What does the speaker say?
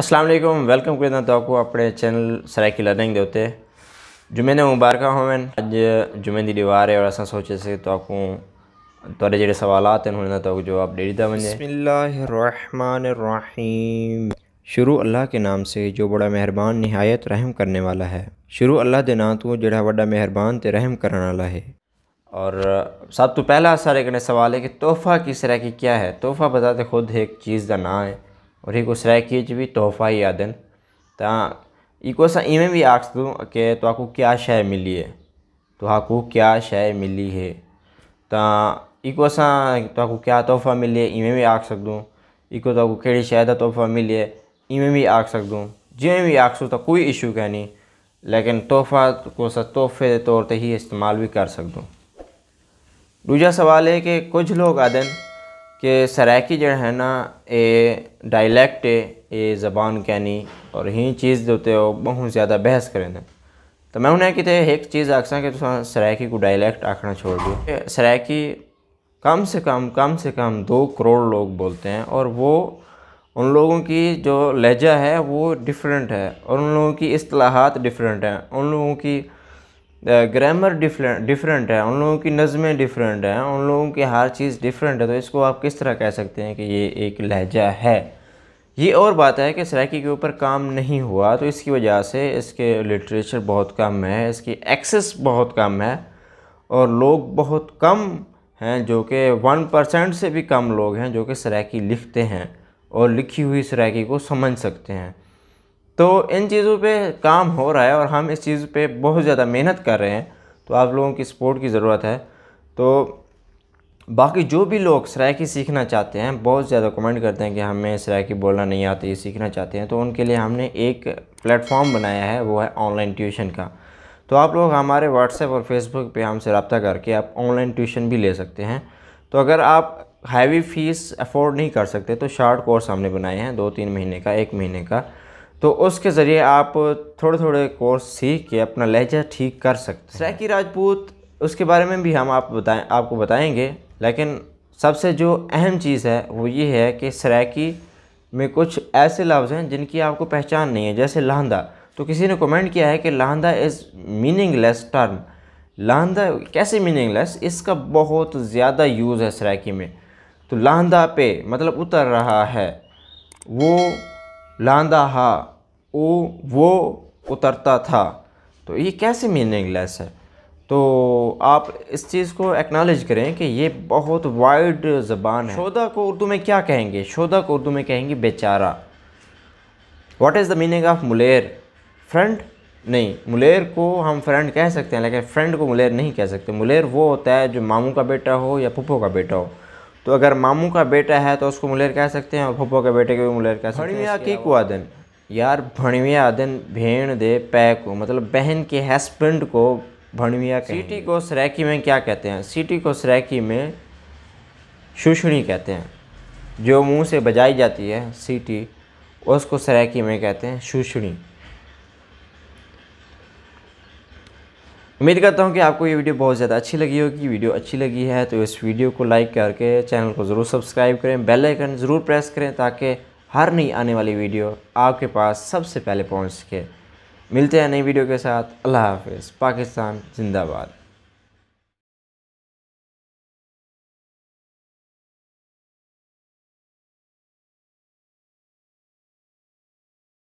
Aslam welcome कर तो अपने चैनल सराकी लर्निंग के उ जुमे ने मुबारक हो अज जुमे की दीवार है और अस सोचे से तो तेरे जो सवाल जवाब डेरी शुरू अल्लाह के नाम से जो बड़ा मेहरबान नहायत रहम करने वाला है शुरू अल्लाह के ना तू जो वा मेहरबान तो रहम करने वाला है और सब तो पहला सारे कने सवाल है कि तोहफा किस तरह की क्या है तोहफा बताते खुद एक चीज़ का ना है हरीको सराय भी तोहफ़ा यादन त इको भी आख तू के तो आपको क्या शाय मिली है आपको क्या शइ मिली है त इको तो आपको क्या तोहफ़ा मिली है तो इएं भी आख सकदूं इको तो तोहाकू कड़ी शइ का तोहफ़ा मिली है इएं भी आख जिमें भी आख आखसूं तो कोई इशू नहीं लेकिन तोहफ़ा को सा तोहफ़े के तौर पर ही इस्तेमाल भी कर सघूं दूजा सवाल है कि कुछ लोग आदन कि सराकी जो है ना ये डायलैक्ट ये ज़बान कहनी और ही चीज़ देते ते बहुत ज़्यादा बहस करें तो मैं उन्हें कि एक चीज़ आखसा कि सराकी को डायलैक्ट आखना छोड़ दो सराकी कम से कम कम से कम दो करोड़ लोग बोलते हैं और वो उन लोगों की जो लहजा है वो डिफरेंट है और उन लोगों की असलाहत डिफरेंट हैं उन लोगों की ग्रामर डिफरेंट डिफरेंट है उन लोगों की नज़में डिफरेंट हैं उन लोगों की हर चीज़ डिफरेंट है तो इसको आप किस तरह कह सकते हैं कि ये एक लहजा है ये और बात है कि सराकी के ऊपर काम नहीं हुआ तो इसकी वजह से इसके लिटरेचर बहुत कम है इसकी एक्सेस बहुत कम है और लोग बहुत कम हैं जो कि वन परसेंट से भी कम लोग हैं जो कि सराकी लिखते हैं और लिखी हुई सराकी को समझ सकते हैं तो इन चीज़ों पे काम हो रहा है और हम इस चीज़ पे बहुत ज़्यादा मेहनत कर रहे हैं तो आप लोगों की सपोर्ट की ज़रूरत है तो बाकी जो भी लोग सराकी सीखना चाहते हैं बहुत ज़्यादा कमेंट करते हैं कि हमें सराकी बोलना नहीं आती सीखना चाहते हैं तो उनके लिए हमने एक प्लेटफॉर्म बनाया है वो है ऑनलाइन ट्यूशन का तो आप लोग हमारे व्हाट्सएप और फेसबुक पे हमसे रबता करके आप ऑनलाइन ट्यूशन भी ले सकते हैं तो अगर आप हैवी फ़ीस अफोर्ड नहीं कर सकते तो शार्ट कोर्स हमने बनाए हैं दो तीन महीने का एक महीने का तो उसके ज़रिए आप थोड़े थोड़े कोर्स सीख के अपना लहजा ठीक कर सकते हैं सैकी राजपूत उसके बारे में भी हम आप बताएं आपको बताएंगे लेकिन सबसे जो अहम चीज़ है वो ये है कि सराकी में कुछ ऐसे लफ्ज़ हैं जिनकी आपको पहचान नहीं है जैसे लहंदा तो किसी ने कमेंट किया है कि Lahnda is meaningless term Lahnda कैसे मीनिंगलेस इसका बहुत ज़्यादा यूज़ है सराकी में तो लहंदा पे मतलब उतर रहा है वो लांदा हा ओ वो उतरता था तो ये कैसे मीनिंगलेस है तो आप इस चीज़ को एक्नॉलेज करें कि ये बहुत वाइड ज़बान है शोदा को उर्दू में क्या कहेंगे शोदा को उर्दू में कहेंगे बेचारा what is the meaning of Muller friend नहीं मुलेर को हम फ्रेंड कह सकते हैं लेकिन फ्रेंड को मुलेर नहीं कह सकते मुलेर वो होता है जो मामू का बेटा हो या पुप्पो का बेटा हो तो अगर मामू का बेटा है तो उसको मुलेर कह सकते हैं और फुप्पो के बेटे को भी मुलेर कह सकते हैं भणविया की यार भणविया आदन भेड़ दे पै को मतलब बहन के हस्बैंड को भणविया सिटी को सराकी में क्या कहते हैं सिटी को सराकी में शुषणी कहते हैं जो मुंह से बजाई जाती है सीटी उसको सराकी में कहते हैं शुषणी उम्मीद करता हूँ कि आपको ये वीडियो बहुत ज़्यादा अच्छी लगी होगी वीडियो अच्छी लगी है तो इस वीडियो को लाइक करके चैनल को ज़रूर सब्सक्राइब करें बेल आइकन ज़रूर प्रेस करें ताकि हर नई आने वाली वीडियो आपके पास सबसे पहले पहुँच सके मिलते हैं नई वीडियो के साथ अल्लाह हाफिज़ पाकिस्तान जिंदाबाद